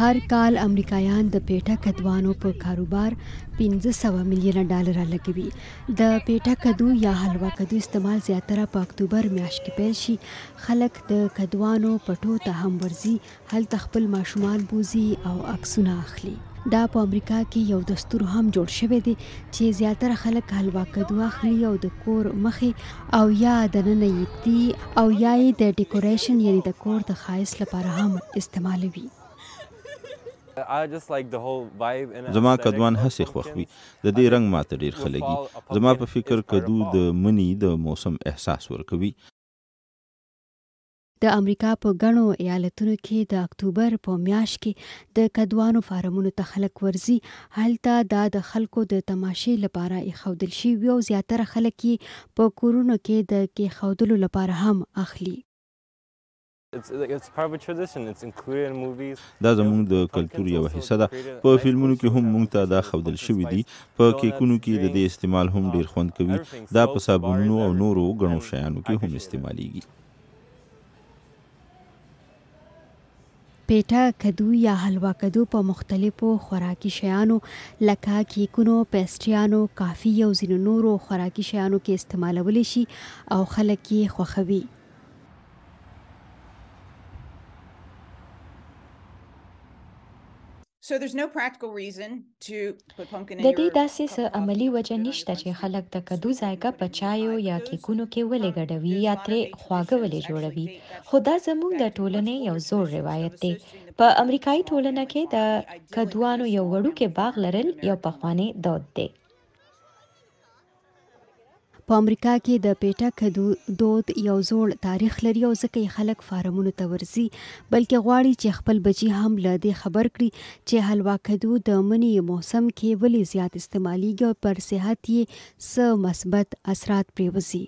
هر کال امریکایان د پیټه کدوانو په کاروبار 1500 میلیونه ډالر لګوي د پیټه کدو یا حلوا کدو استعمال زیاتره په اکتوبر میاشت کې پیل شي خلک د کدوانو پټو ته هم ورزي هلته خپل ماشومان بوزي او عکسونه اخلي دا په امریکا کې یو دستور هم جوړ شوی دی چې زیاتره خلک حلوا کدو اخلي او د کور مخې او یا د ننې او یا د ډیکوریشن یعنی د کور د خایس لپاره هم استعمالوي زما کدوان هسې خوښ وي د دې رنګ ماته ډیر خلګي زما په فکر کدو د منی د موسم احساس ورکوي د امریکا په غنو ایالتونو کې د اکتوبر په میاشت کې د کډوانو فارمونو ته خلک ورزي هلته دا د خلکو د تماشې لپاره اخودل شي او زیاتره خلک په کورونو کې د کې خودلو لپاره هم اخلي دا زموږ د کلتور یو حصہ ده په فلمونو کې هم موږ ته دا خودل شوی دی په کیکونو کې د دې استعمال هم ډیر خوند کوي دا په صابونو او نورو غنو شیانو کې هم استعمالیږي پیټه کدو یا حلوا کدو په مختلفو خوراکي شیانو لکه کیکونو پیسټریانو کافي او زینو نورو خوراکي شیانو کې استعمالول شي او خلک یې خوښوي د دې داسې څه عملی وجه نشته چې خلک د کدو ذایقه په چایو یا کیکونو کې um, ولې ګډوي یا ترې خواږه ولې جوړوي خو دا زموږ د ټولنې یو زوړ روایت دی په امریکایي ټولنه کې د کدوانو یو وړوکی باغ لرل یو پخوانی دود دی په امریکا کې د پیټا کدو دود یو زوړ تاریخ لري او ځکه یې خلک فارمونو ته ورزي بلکې غواړي چې خپل بچي هم له دې خبر کړي چې حلوا کدو د منی موسم کې ولې زیات استعمالیږي او پر صحت یې څه مثبت اثرات پریوزي